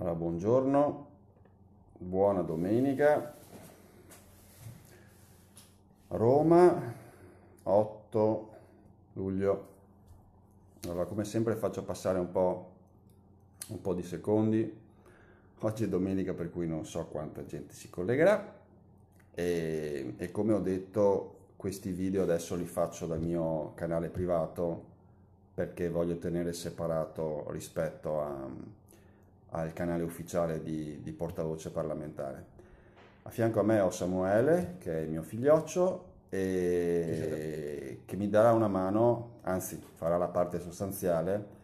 Allora, buongiorno, buona domenica. Roma, 8 luglio. Allora, come sempre faccio passare un po', un po' di secondi. Oggi è domenica per cui non so quanta gente si collegherà e, e come ho detto questi video adesso li faccio dal mio canale privato perché voglio tenere separato rispetto a, al canale ufficiale di, di portavoce parlamentare. A fianco a me ho Samuele, che è il mio figlioccio, e che mi darà una mano, anzi farà la parte sostanziale,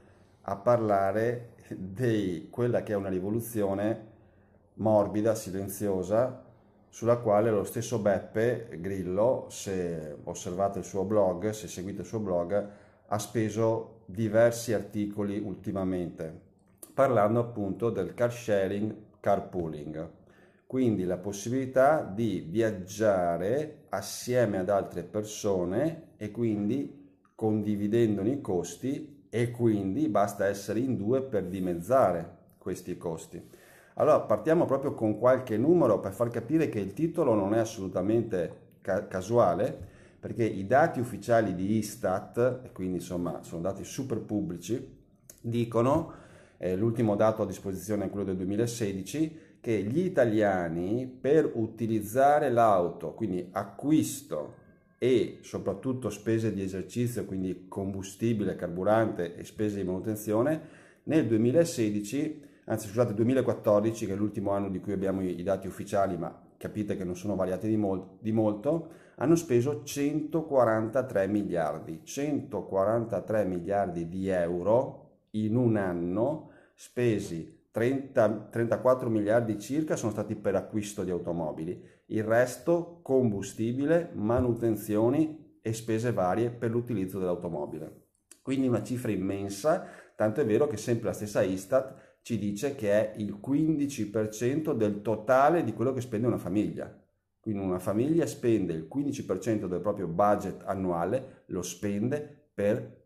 a parlare di quella che è una rivoluzione morbida, silenziosa, sulla quale lo stesso Beppe Grillo, se osservate il suo blog, se seguite il suo blog, ha speso diversi articoli ultimamente parlando appunto del car sharing, carpooling, quindi la possibilità di viaggiare assieme ad altre persone e quindi condividendone i costi e quindi basta essere in due per dimezzare questi costi. Allora partiamo proprio con qualche numero per far capire che il titolo non è assolutamente ca- casuale perché i dati ufficiali di Istat, e quindi insomma sono dati super pubblici, dicono che eh, l'ultimo dato a disposizione è quello del 2016, che gli italiani per utilizzare l'auto, quindi acquisto e soprattutto spese di esercizio, quindi combustibile, carburante e spese di manutenzione, nel 2016, anzi scusate 2014 che è l'ultimo anno di cui abbiamo i dati ufficiali, ma capite che non sono variati di, mol- di molto, hanno speso 143 miliardi, 143 miliardi di euro in un anno spesi 30, 34 miliardi circa sono stati per acquisto di automobili, il resto combustibile, manutenzioni e spese varie per l'utilizzo dell'automobile. Quindi una cifra immensa, tanto è vero che sempre la stessa Istat ci dice che è il 15% del totale di quello che spende una famiglia. Quindi una famiglia spende il 15% del proprio budget annuale, lo spende per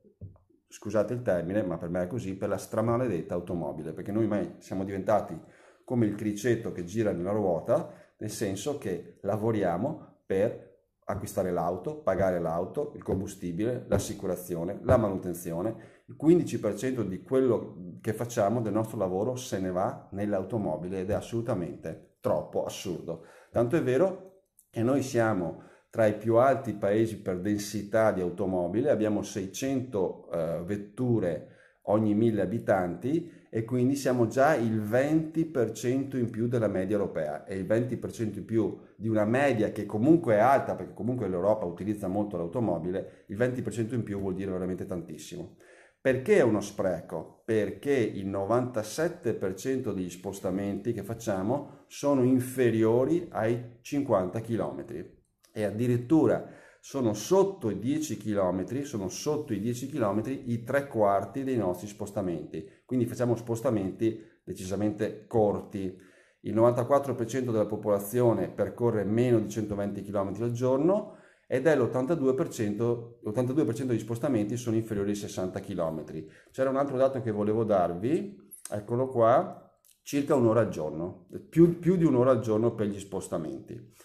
scusate il termine, ma per me è così, per la stramaledetta automobile, perché noi mai siamo diventati come il criceto che gira nella ruota, nel senso che lavoriamo per acquistare l'auto, pagare l'auto, il combustibile, l'assicurazione, la manutenzione. Il 15% di quello che facciamo del nostro lavoro se ne va nell'automobile ed è assolutamente troppo assurdo. Tanto è vero che noi siamo tra i più alti paesi per densità di automobile, abbiamo 600 eh, vetture ogni 1000 abitanti e quindi siamo già il 20% in più della media europea e il 20% in più di una media che comunque è alta perché comunque l'Europa utilizza molto l'automobile, il 20% in più vuol dire veramente tantissimo. Perché è uno spreco? Perché il 97% degli spostamenti che facciamo sono inferiori ai 50 km e addirittura sono sotto i 10 km, sono sotto i 10 km i tre quarti dei nostri spostamenti, quindi facciamo spostamenti decisamente corti. Il 94% della popolazione percorre meno di 120 km al giorno ed è l'82%, l'82% degli spostamenti sono inferiori ai 60 km. C'era un altro dato che volevo darvi, eccolo qua, circa un'ora al giorno, più, più di un'ora al giorno per gli spostamenti.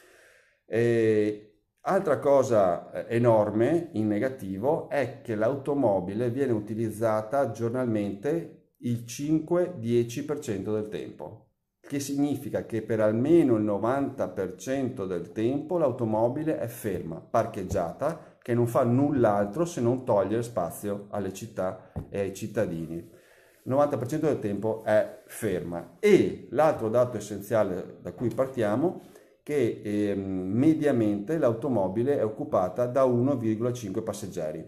E eh, altra cosa eh, enorme in negativo è che l'automobile viene utilizzata giornalmente il 5-10% del tempo, che significa che per almeno il 90% del tempo l'automobile è ferma, parcheggiata, che non fa null'altro se non togliere spazio alle città e ai cittadini. Il 90% del tempo è ferma. E l'altro dato essenziale da cui partiamo è che eh, mediamente l'automobile è occupata da 1,5 passeggeri.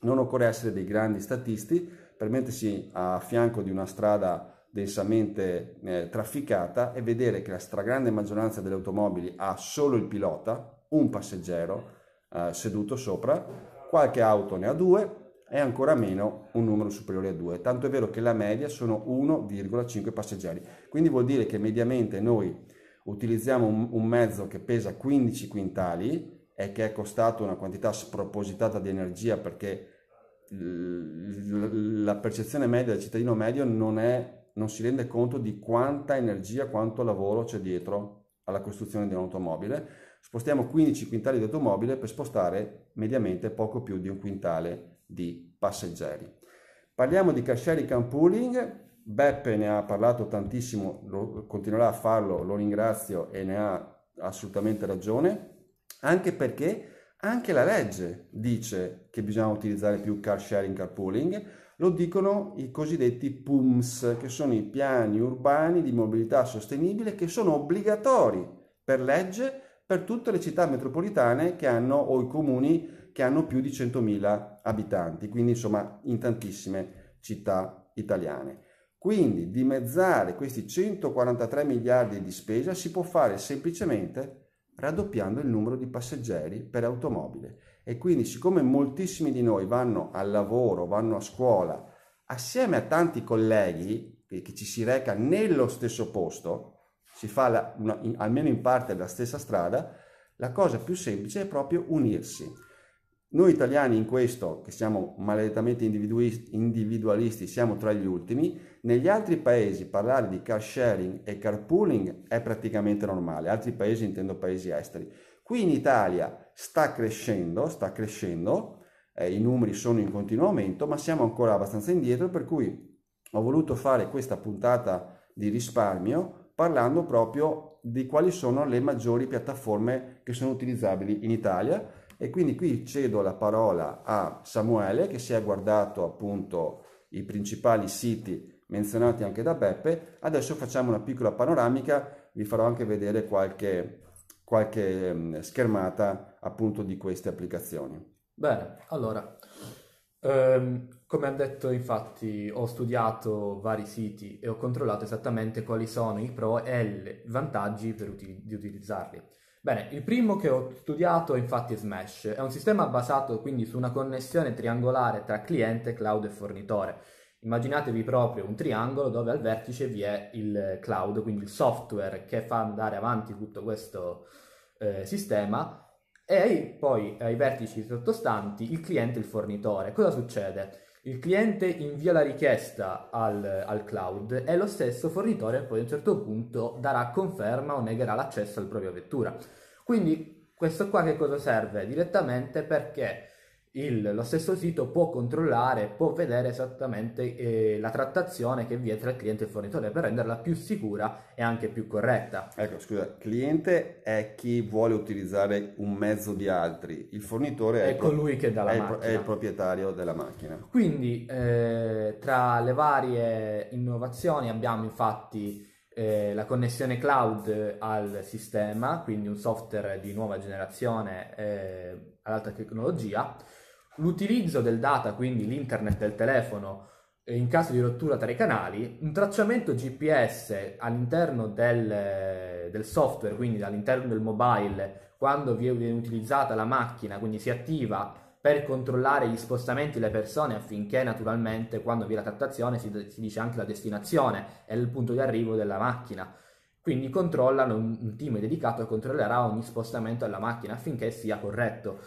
Non occorre essere dei grandi statisti per mettersi a fianco di una strada densamente eh, trafficata e vedere che la stragrande maggioranza delle automobili ha solo il pilota, un passeggero eh, seduto sopra, qualche auto ne ha due e ancora meno un numero superiore a due. Tanto è vero che la media sono 1,5 passeggeri. Quindi vuol dire che mediamente noi utilizziamo un, un mezzo che pesa 15 quintali e che è costato una quantità spropositata di energia perché la percezione media del cittadino medio non, è, non si rende conto di quanta energia, quanto lavoro c'è dietro alla costruzione di un'automobile. Spostiamo 15 quintali di automobile per spostare mediamente poco più di un quintale di passeggeri. Parliamo di car sharing and pooling Beppe ne ha parlato tantissimo, lo, continuerà a farlo, lo ringrazio e ne ha assolutamente ragione, anche perché anche la legge dice che bisogna utilizzare più car sharing, carpooling, lo dicono i cosiddetti PUMS, che sono i piani urbani di mobilità sostenibile che sono obbligatori per legge per tutte le città metropolitane che hanno o i comuni che hanno più di 100.000 abitanti, quindi insomma in tantissime città italiane. Quindi dimezzare questi 143 miliardi di spesa si può fare semplicemente raddoppiando il numero di passeggeri per automobile. E quindi siccome moltissimi di noi vanno al lavoro, vanno a scuola, assieme a tanti colleghi che ci si reca nello stesso posto, si fa la, una, in, almeno in parte la stessa strada, la cosa più semplice è proprio unirsi noi italiani in questo, che siamo maledettamente individualisti, siamo tra gli ultimi, negli altri paesi parlare di car sharing e carpooling è praticamente normale, altri paesi intendo paesi esteri. Qui in Italia sta crescendo, sta crescendo, eh, i numeri sono in continuo aumento, ma siamo ancora abbastanza indietro, per cui ho voluto fare questa puntata di risparmio parlando proprio di quali sono le maggiori piattaforme che sono utilizzabili in Italia e quindi qui cedo la parola a Samuele che si è guardato appunto i principali siti menzionati anche da Beppe. Adesso facciamo una piccola panoramica, vi farò anche vedere qualche, qualche mm, schermata appunto di queste applicazioni. Bene, allora, ehm, come ha detto infatti ho studiato vari siti e ho controllato esattamente quali sono i pro e i vantaggi per uti- di utilizzarli. Bene, il primo che ho studiato infatti è Smash, è un sistema basato quindi su una connessione triangolare tra cliente, cloud e fornitore. Immaginatevi proprio un triangolo dove al vertice vi è il cloud, quindi il software che fa andare avanti tutto questo eh, sistema e poi ai vertici sottostanti il cliente e il fornitore. Cosa succede? Il cliente invia la richiesta al, al cloud e lo stesso fornitore poi a un certo punto darà conferma o negherà l'accesso alla propria vettura. Quindi questo qua che cosa serve? Direttamente perché il, lo stesso sito può controllare, può vedere esattamente eh, la trattazione che vi è tra il cliente e il fornitore per renderla più sicura e anche più corretta. Ecco, scusa, cliente è chi vuole utilizzare un mezzo di altri, il fornitore è, è pro- che dà la è è il proprietario della macchina. Quindi, eh, tra le varie innovazioni abbiamo infatti eh, la connessione cloud al sistema, quindi un software di nuova generazione eh, ad alta tecnologia l'utilizzo del data, quindi l'internet del telefono, eh, in caso di rottura tra i canali, un tracciamento GPS all'interno del, eh, del, software, quindi all'interno del mobile, quando viene utilizzata la macchina, quindi si attiva per controllare gli spostamenti delle persone affinché naturalmente quando vi è la trattazione si, si, dice anche la destinazione e il punto di arrivo della macchina. Quindi controllano un, team dedicato controllerà ogni spostamento della macchina affinché sia corretto.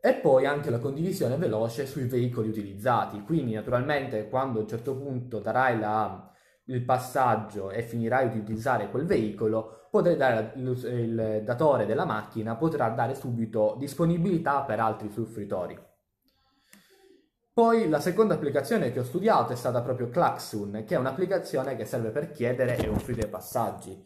E poi anche la condivisione veloce sui veicoli utilizzati, quindi naturalmente quando a un certo punto darai la, il passaggio e finirai di utilizzare quel veicolo, dare, il datore della macchina potrà dare subito disponibilità per altri suffritori. Poi la seconda applicazione che ho studiato è stata proprio Klaxoon, che è un'applicazione che serve per chiedere e offrire passaggi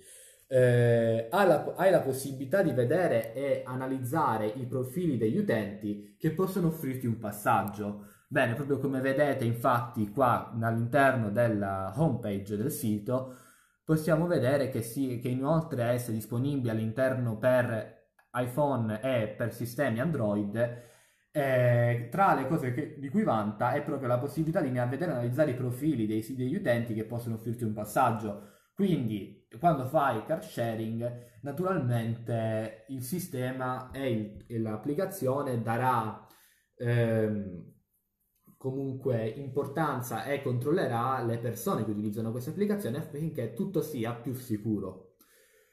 eh, hai, la, hai, la, possibilità di vedere e analizzare i profili degli utenti che possono offrirti un passaggio. Bene, proprio come vedete infatti qua all'interno della homepage del sito possiamo vedere che, si, che inoltre a essere disponibile all'interno per iPhone e per sistemi Android eh, tra le cose che, di cui vanta è proprio la possibilità di vedere e analizzare i profili dei, degli utenti che possono offrirti un passaggio quindi quando fai car sharing, naturalmente il sistema e, il, e l'applicazione darà ehm, comunque importanza e controllerà le persone che utilizzano questa applicazione affinché tutto sia più sicuro.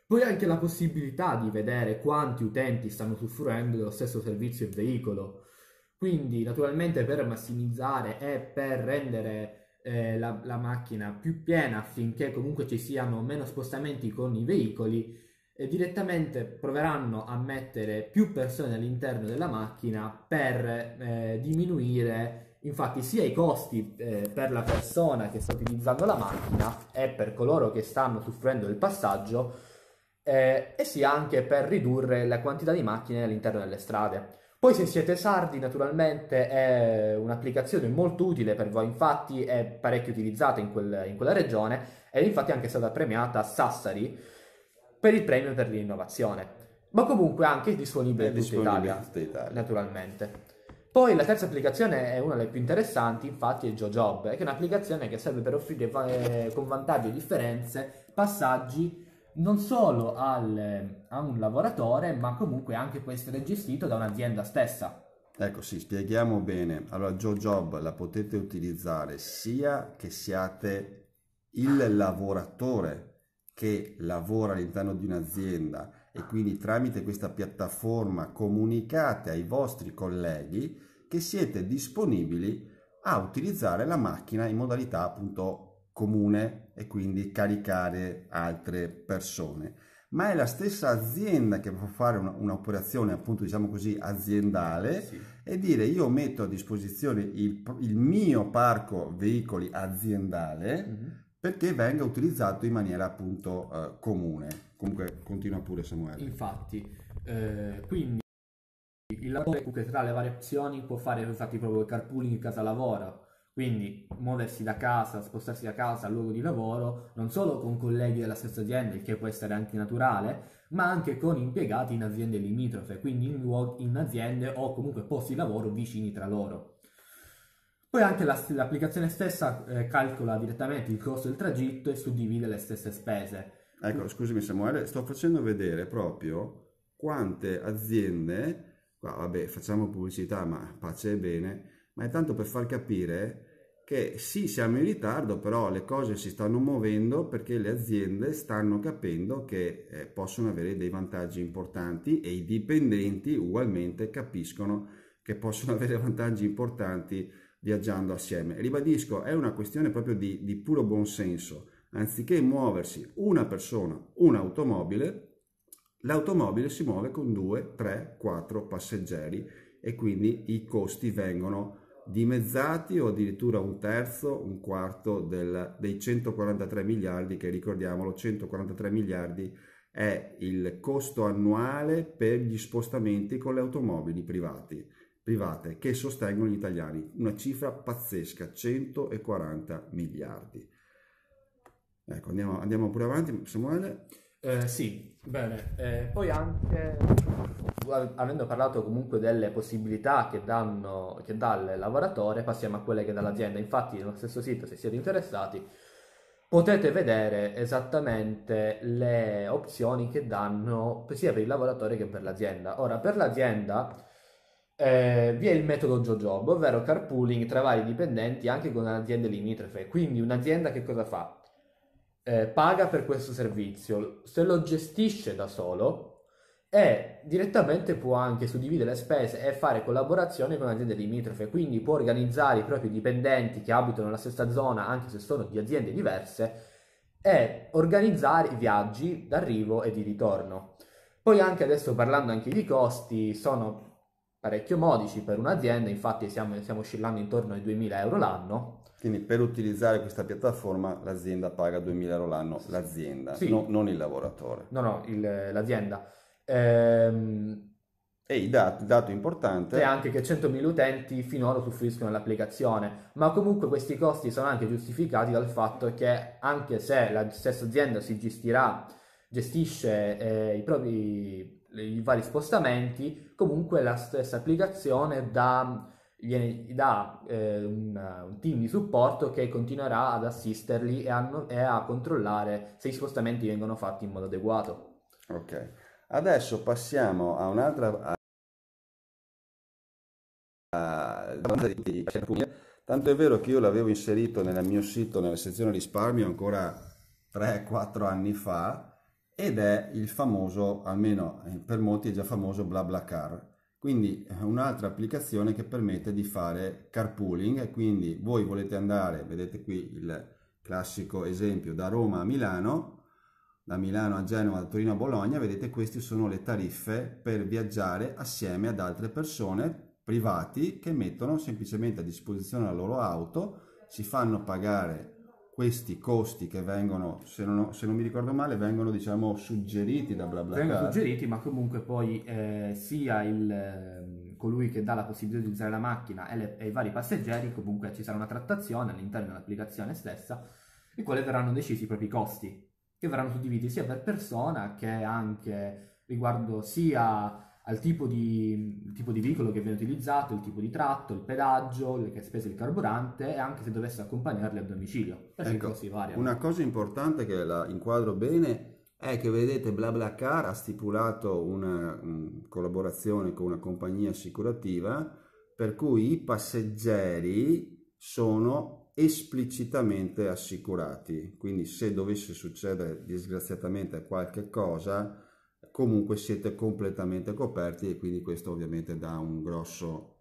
Poi anche la possibilità di vedere quanti utenti stanno usufruendo dello stesso servizio e veicolo. Quindi naturalmente per massimizzare e per rendere eh, la, la, macchina più piena affinché comunque ci siano meno spostamenti con i veicoli, eh, direttamente proveranno a mettere più persone all'interno della macchina per eh, diminuire infatti sia i costi eh, per la persona che sta utilizzando la macchina e per coloro che stanno soffrendo il passaggio eh, e sia anche per ridurre la quantità di macchine all'interno delle strade. Poi se siete sardi naturalmente è un'applicazione molto utile per voi, infatti è parecchio utilizzata in, quel, in quella regione ed infatti è anche stata premiata a Sassari per il premio per l'innovazione, ma comunque anche disponibile, è in, tutta Italia, in tutta Italia, naturalmente. Poi la terza applicazione è una delle più interessanti, infatti è JoJob, che è un'applicazione che serve per offrire eh, con vantaggi e differenze passaggi non solo al, eh, a un lavoratore, ma comunque anche può essere gestito da un'azienda stessa. Ecco, sì, spieghiamo bene. Allora, JoJob la potete utilizzare sia che siate il lavoratore che lavora all'interno di un'azienda e quindi tramite questa piattaforma comunicate ai vostri colleghi che siete disponibili a utilizzare la macchina in modalità appunto comune e quindi caricare altre persone. Ma è la stessa azienda che può fare una, un'operazione, appunto, diciamo così, aziendale sì. e dire io metto a disposizione il, il mio parco veicoli aziendale mm-hmm. perché venga utilizzato in maniera appunto eh, comune. Comunque continua pure Samuele. Infatti, eh, quindi il lavoro che tra le varie opzioni può fare infatti proprio il carpooling in casa lavora quindi muoversi da casa, spostarsi da casa al luogo di lavoro, non solo con colleghi della stessa azienda, il che può essere anche naturale, ma anche con impiegati in aziende limitrofe, quindi in, luog- in aziende o comunque posti di lavoro vicini tra loro. Poi anche la, l'applicazione stessa eh, calcola direttamente il costo del tragitto e suddivide le stesse spese. Ecco, scusami Samuele, sto facendo vedere proprio quante aziende, qua, vabbè facciamo pubblicità ma pace e bene, ma è tanto per far capire che sì siamo in ritardo, però le cose si stanno muovendo perché le aziende stanno capendo che eh, possono avere dei vantaggi importanti e i dipendenti ugualmente capiscono che possono avere vantaggi importanti viaggiando assieme. Ribadisco, è una questione proprio di, di puro buonsenso. Anziché muoversi una persona, un'automobile, l'automobile si muove con 2, 3, 4 passeggeri e quindi i costi vengono dimezzati o addirittura un terzo, un quarto del, dei 143 miliardi che ricordiamolo, 143 miliardi è il costo annuale per gli spostamenti con le automobili privati, private che sostengono gli italiani, una cifra pazzesca, 140 miliardi. Ecco, andiamo, andiamo pure avanti, Samuele. Eh, sì, bene. Eh, poi anche avendo parlato comunque delle possibilità che, danno, che dà il lavoratore, passiamo a quelle che dà l'azienda. Infatti, nello stesso sito, se siete interessati, potete vedere esattamente le opzioni che danno sia per il lavoratore che per l'azienda. Ora, per l'azienda eh, vi è il metodo JoJob, ovvero carpooling tra vari dipendenti anche con aziende limitrofe. Quindi un'azienda che cosa fa? Eh, paga per questo servizio, se lo gestisce da solo e direttamente può anche suddividere le spese e fare collaborazione con aziende limitrofe, quindi può organizzare i propri dipendenti che abitano nella stessa zona, anche se sono di aziende diverse, e organizzare i viaggi d'arrivo e di ritorno. Poi anche adesso parlando anche di costi, sono parecchio modici per un'azienda, infatti siamo, stiamo oscillando intorno ai 2000 euro l'anno. Quindi per utilizzare questa piattaforma l'azienda paga 2000 euro l'anno, l'azienda, sì. no, non il lavoratore. No, no, il, l'azienda. Ehm, e i dati, dato importante. È anche che 100.000 utenti finora usufruiscono dell'applicazione, ma comunque questi costi sono anche giustificati dal fatto che anche se la stessa azienda si gestirà, gestisce eh, i propri i vari spostamenti, comunque la stessa applicazione dà, dà eh, un, un, team di supporto che continuerà ad assisterli e a, e a controllare se i spostamenti vengono fatti in modo adeguato. Ok. Adesso passiamo a un'altra tanto è vero che io l'avevo inserito nel mio sito nella sezione risparmio ancora 3-4 anni fa ed è il famoso, almeno eh, per molti è già famoso BlaBlaCar, quindi eh, un'altra applicazione che permette di fare carpooling e quindi voi volete andare, vedete qui il classico esempio da Roma a Milano, da Milano a Genova, da Torino a Bologna, vedete queste sono le tariffe per viaggiare assieme ad altre persone privati che mettono semplicemente a disposizione la loro auto, si fanno pagare questi costi che vengono, se non, se non, mi ricordo male, vengono diciamo suggeriti da BlaBlaCar. Vengono suggeriti, ma comunque poi eh, sia il, ehm, colui che dà la possibilità di usare la macchina e, le, e, i vari passeggeri, comunque ci sarà una trattazione all'interno dell'applicazione stessa, il quale verranno decisi i propri costi che verranno suddivisi sia per persona che anche riguardo sia al tipo di, tipo di veicolo che viene utilizzato, il tipo di tratto, il pedaggio, le spese del carburante e anche se dovesse accompagnarli a domicilio. Cioè, ecco, una cosa importante che la inquadro bene è che vedete BlaBlaCar ha stipulato una mm, collaborazione con una compagnia assicurativa per cui i passeggeri sono esplicitamente assicurati. Quindi se dovesse succedere disgraziatamente qualche cosa, comunque siete completamente coperti e quindi questo ovviamente dà un grosso,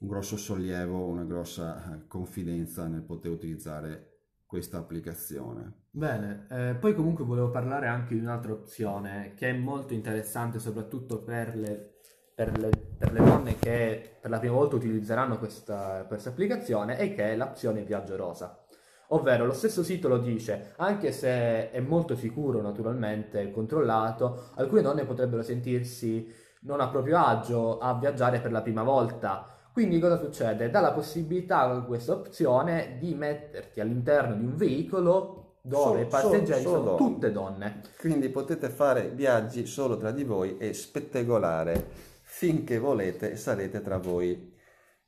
un grosso sollievo, una grossa eh, confidenza nel poter utilizzare questa applicazione. Bene, eh, poi comunque volevo parlare anche di un'altra opzione che è molto interessante soprattutto per le per le, per le, donne che per la prima volta utilizzeranno questa, questa applicazione e che è l'opzione Viaggio Rosa. Ovvero lo stesso sito lo dice, anche se è molto sicuro naturalmente, controllato, alcune donne potrebbero sentirsi non a proprio agio a viaggiare per la prima volta. Quindi cosa succede? Dà la possibilità con questa opzione di metterti all'interno di un veicolo dove i passeggeri solo, sono tutte donne. Quindi potete fare viaggi solo tra di voi e spettegolare finché volete sarete tra voi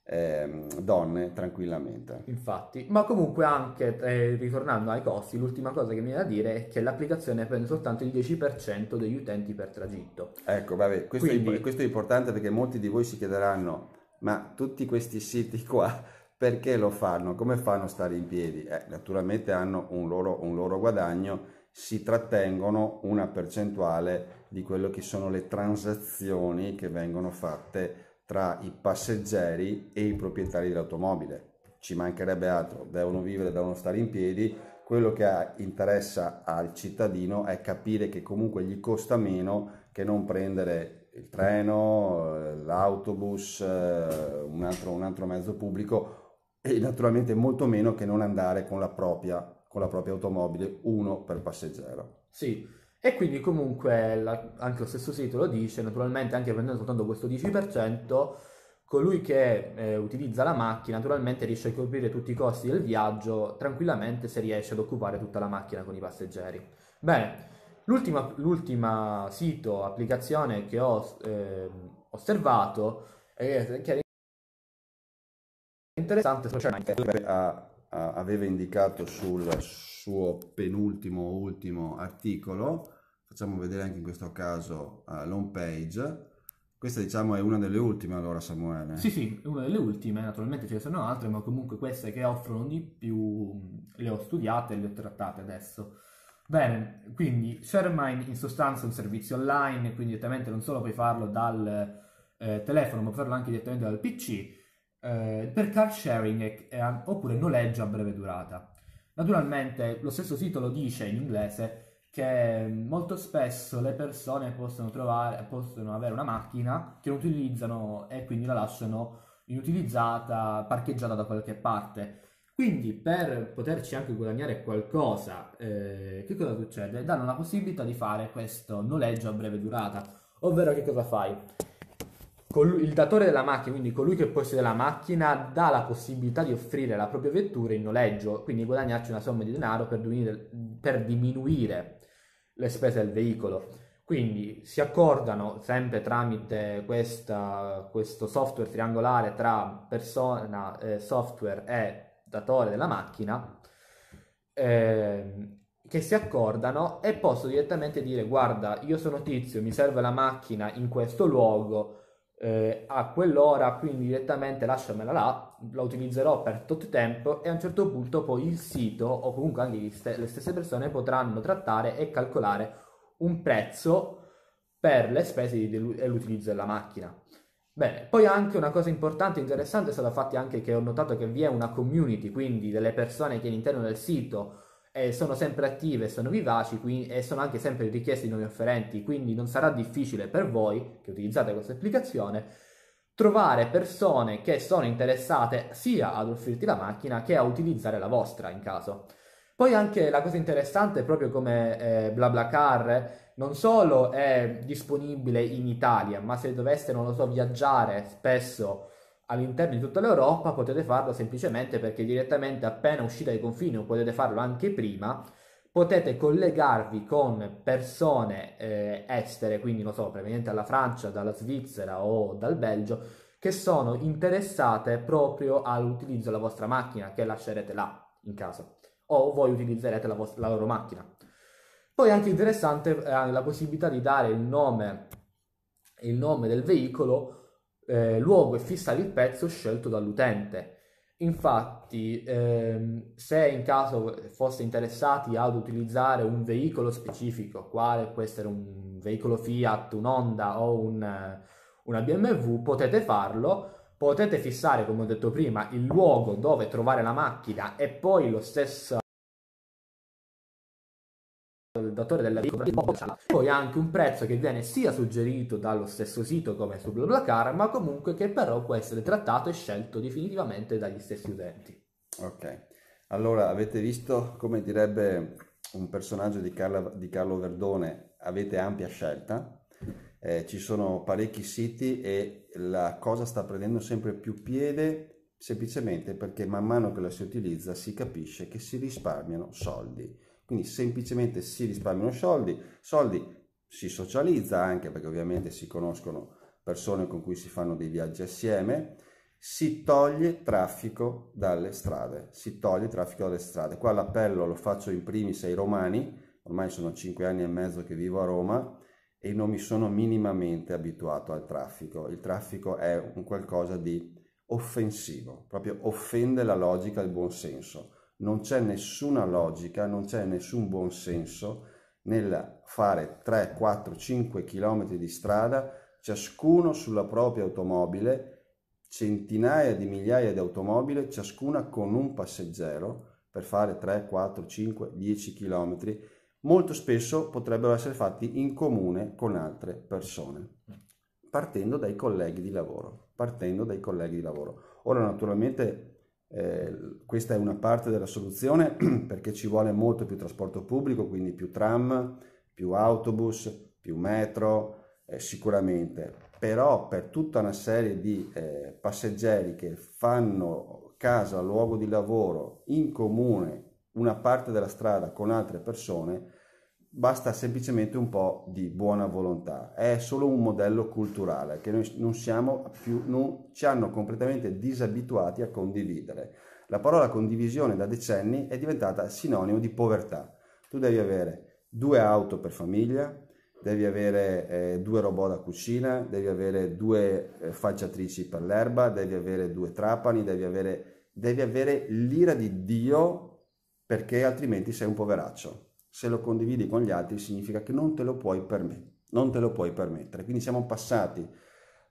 eh, donne tranquillamente. Infatti, ma comunque anche eh, ritornando ai costi, l'ultima cosa che mi viene da dire è che l'applicazione prende soltanto il 10% degli utenti per tragitto. Ecco, vabbè, questo, Quindi... è, questo, è, importante perché molti di voi si chiederanno, ma tutti questi siti qua perché lo fanno? Come fanno a stare in piedi? Eh, naturalmente hanno un loro, un loro guadagno si trattengono una percentuale di quello che sono le transazioni che vengono fatte tra i passeggeri e i proprietari dell'automobile. Ci mancherebbe altro, devono vivere, devono stare in piedi. Quello che interessa al cittadino è capire che comunque gli costa meno che non prendere il treno, l'autobus, eh, un altro, un altro mezzo pubblico e naturalmente molto meno che non andare con la propria con la propria automobile, uno per passeggero. Sì, e quindi comunque la, anche lo stesso sito lo dice, naturalmente anche prendendo soltanto questo 10%, colui che eh, utilizza la macchina naturalmente riesce a coprire tutti i costi del viaggio tranquillamente se riesce ad occupare tutta la macchina con i passeggeri. Bene, l'ultima, l'ultima sito, applicazione che ho eh, osservato, è, che è interessante, specialmente per... Uh, aveva indicato sul suo penultimo ultimo articolo, facciamo vedere anche in questo caso uh, l'home page. Questa diciamo è una delle ultime allora Samuele. Sì, sì, è una delle ultime, naturalmente ce ne sono altre, ma comunque queste che offrono di più le ho studiate e le ho trattate adesso. Bene, quindi ShareMind in sostanza è un servizio online, quindi direttamente non solo puoi farlo dal eh, telefono, ma puoi farlo anche direttamente dal PC eh, per car sharing e, e, oppure noleggio a breve durata. Naturalmente lo stesso titolo dice in inglese che mm, molto spesso le persone possono, trovare, possono avere una macchina che non utilizzano e quindi la lasciano inutilizzata, parcheggiata da qualche parte. Quindi per poterci anche guadagnare qualcosa, eh, che cosa succede? Danno la possibilità di fare questo noleggio a breve durata, ovvero che cosa fai? Colui, il datore della macchina, quindi colui che possiede la macchina, dà la possibilità di offrire la propria vettura in noleggio, quindi guadagnarci una somma di denaro per diminuire, per diminuire le spese del veicolo. Quindi si accordano sempre tramite questa, questo software triangolare tra persona, eh, software e datore della macchina, eh, che si accordano e posso direttamente dire guarda io sono tizio, mi serve la macchina in questo luogo, eh, a quell'ora, quindi direttamente lasciamela là, la utilizzerò per tutto il tempo e a un certo punto poi il sito o comunque anche st- le stesse persone potranno trattare e calcolare un prezzo per le spese del- e l'utilizzo della macchina. Bene, poi anche una cosa importante e interessante è stata fatta anche che ho notato che vi è una community, quindi delle persone che all'interno del sito eh, sono sempre attive, sono vivaci quindi, e sono anche sempre richieste di nuovi offerenti, quindi non sarà difficile per voi che utilizzate questa applicazione trovare persone che sono interessate sia ad offrirti la macchina che a utilizzare la vostra in caso. Poi anche la cosa interessante, proprio come eh, BlaBlaCar, non solo è disponibile in Italia, ma se doveste, non lo so, viaggiare spesso all'interno di tutta l'Europa, potete farlo semplicemente perché direttamente appena uscite dai confini o potete farlo anche prima, potete collegarvi con persone eh, estere, quindi non so, proveniente dalla Francia, dalla Svizzera o dal Belgio, che sono interessate proprio all'utilizzo della vostra macchina che lascerete là in casa o voi utilizzerete la, vostra, la loro macchina. Poi è anche interessante eh, la possibilità di dare il nome, il nome del veicolo eh, luogo e fissare il pezzo scelto dall'utente. Infatti, ehm, se in caso foste interessati ad utilizzare un veicolo specifico, quale può essere un veicolo Fiat, un Honda o un, eh, una BMW, potete farlo. Potete fissare, come ho detto prima, il luogo dove trovare la macchina e poi lo stesso datore della veicolo poi anche un prezzo che viene sia suggerito dallo stesso sito come su BlaBlaCar ma comunque che però può essere trattato e scelto definitivamente dagli stessi utenti ok allora avete visto come direbbe un personaggio di, Carla, di Carlo Verdone avete ampia scelta eh, ci sono parecchi siti e la cosa sta prendendo sempre più piede semplicemente perché man mano che la si utilizza si capisce che si risparmiano soldi. Quindi semplicemente si risparmiano soldi, soldi si socializza anche perché ovviamente si conoscono persone con cui si fanno dei viaggi assieme, si toglie traffico dalle strade, si toglie traffico dalle strade. Qua l'appello lo faccio in primis ai romani, ormai sono cinque anni e mezzo che vivo a Roma e non mi sono minimamente abituato al traffico. Il traffico è un qualcosa di offensivo, proprio offende la logica e il buon senso non c'è nessuna logica, non c'è nessun buon senso nel fare 3, 4, 5 km di strada, ciascuno sulla propria automobile, centinaia di migliaia di automobili, ciascuna con un passeggero per fare 3, 4, 5, 10 km, molto spesso potrebbero essere fatti in comune con altre persone, partendo dai colleghi di lavoro, partendo dai colleghi di lavoro. Ora naturalmente eh, questa è una parte della soluzione perché ci vuole molto più trasporto pubblico, quindi più tram, più autobus, più metro, eh, sicuramente. Però per tutta una serie di eh, passeggeri che fanno casa, luogo di lavoro, in comune, una parte della strada con altre persone, basta semplicemente un po' di buona volontà, è solo un modello culturale che noi non siamo più, non, ci hanno completamente disabituati a condividere. La parola condivisione da decenni è diventata sinonimo di povertà. Tu devi avere due auto per famiglia, devi avere eh, due robot da cucina, devi avere due eh, falciatrici per l'erba, devi avere due trapani, devi avere, devi avere l'ira di Dio perché altrimenti sei un poveraccio se lo condividi con gli altri significa che non te lo puoi, permet- non te lo puoi permettere. Quindi siamo passati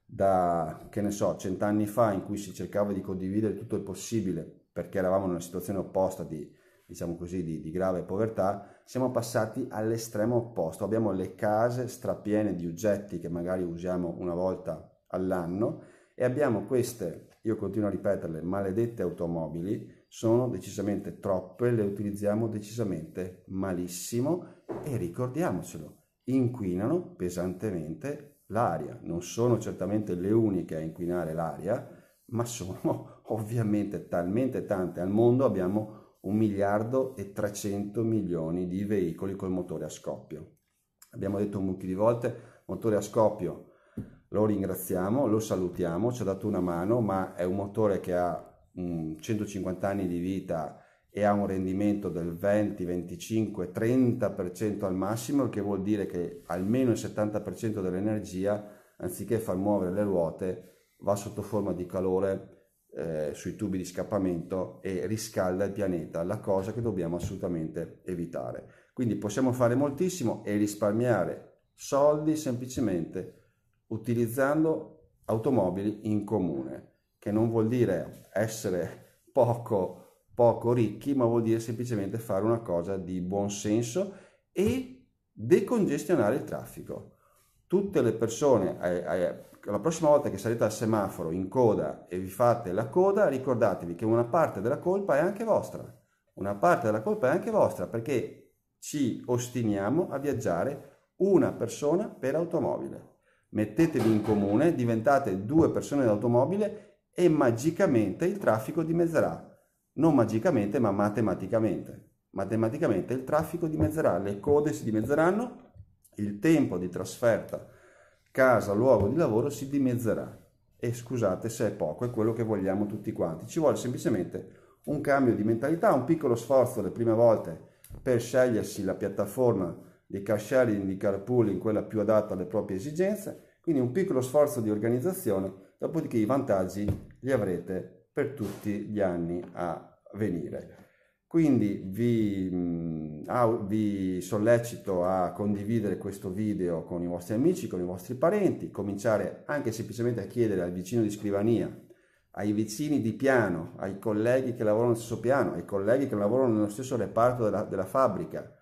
da, che ne so, cent'anni fa in cui si cercava di condividere tutto il possibile perché eravamo in una situazione opposta di, diciamo così, di, di grave povertà, siamo passati all'estremo opposto. Abbiamo le case strapiene di oggetti che magari usiamo una volta all'anno e abbiamo queste io continuo a ripeterle, maledette automobili sono decisamente troppe, le utilizziamo decisamente malissimo e ricordiamocelo, inquinano pesantemente l'aria. Non sono certamente le uniche a inquinare l'aria, ma sono ovviamente talmente tante. Al mondo abbiamo un miliardo e 300 milioni di veicoli col motore a scoppio. Abbiamo detto un mucchio di volte, motore a scoppio lo ringraziamo, lo salutiamo, ci ha dato una mano, ma è un motore che ha um, mm, 150 anni di vita e ha un rendimento del 20, 25, 30% al massimo, il che vuol dire che almeno il 70% dell'energia, anziché far muovere le ruote, va sotto forma di calore eh, sui tubi di scappamento e riscalda il pianeta, la cosa che dobbiamo assolutamente evitare. Quindi possiamo fare moltissimo e risparmiare soldi semplicemente utilizzando automobili in comune, che non vuol dire essere poco, poco ricchi, ma vuol dire semplicemente fare una cosa di buon senso e decongestionare il traffico. Tutte le persone, eh, eh, la prossima volta che sarete al semaforo in coda e vi fate la coda, ricordatevi che una parte della colpa è anche vostra. Una parte della colpa è anche vostra perché ci ostiniamo a viaggiare una persona per automobile mettetevi in comune, diventate due persone d'automobile e magicamente il traffico dimezzerà. Non magicamente, ma matematicamente. Matematicamente il traffico dimezzerà, le code si dimezzeranno, il tempo di trasferta casa, luogo di lavoro si dimezzerà. E scusate se è poco, è quello che vogliamo tutti quanti. Ci vuole semplicemente un cambio di mentalità, un piccolo sforzo le prime volte per scegliersi la piattaforma di car sharing, di carpooling, quella più adatta alle proprie esigenze quindi un piccolo sforzo di organizzazione, dopodiché i vantaggi li avrete per tutti gli anni a venire. Quindi vi, mm, vi, sollecito a condividere questo video con i vostri amici, con i vostri parenti, cominciare anche semplicemente a chiedere al vicino di scrivania, ai vicini di piano, ai colleghi che lavorano nello stesso piano, ai colleghi che lavorano nello stesso reparto della, della fabbrica,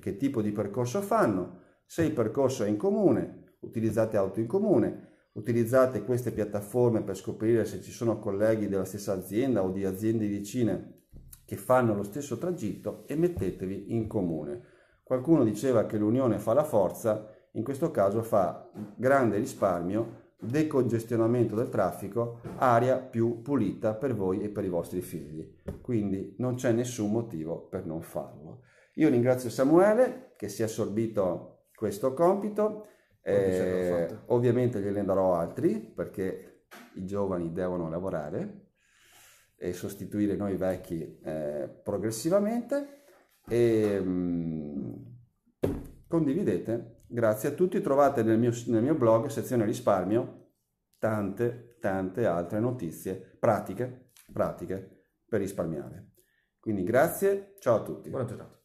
che tipo di percorso fanno, se il percorso è in comune, utilizzate auto in comune, utilizzate queste piattaforme per scoprire se ci sono colleghi della stessa azienda o di aziende vicine che fanno lo stesso tragitto e mettetevi in comune. Qualcuno diceva che l'unione fa la forza, in questo caso fa grande risparmio, decongestionamento del traffico, aria più pulita per voi e per i vostri figli. Quindi non c'è nessun motivo per non farlo. Io ringrazio Samuele che si è assorbito questo compito eh, ovviamente gliene darò altri perché i giovani devono lavorare e sostituire noi vecchi eh, progressivamente e mh, mm, condividete grazie a tutti trovate nel mio, nel mio blog sezione risparmio tante tante altre notizie pratiche pratiche per risparmiare quindi grazie ciao a tutti buona giornata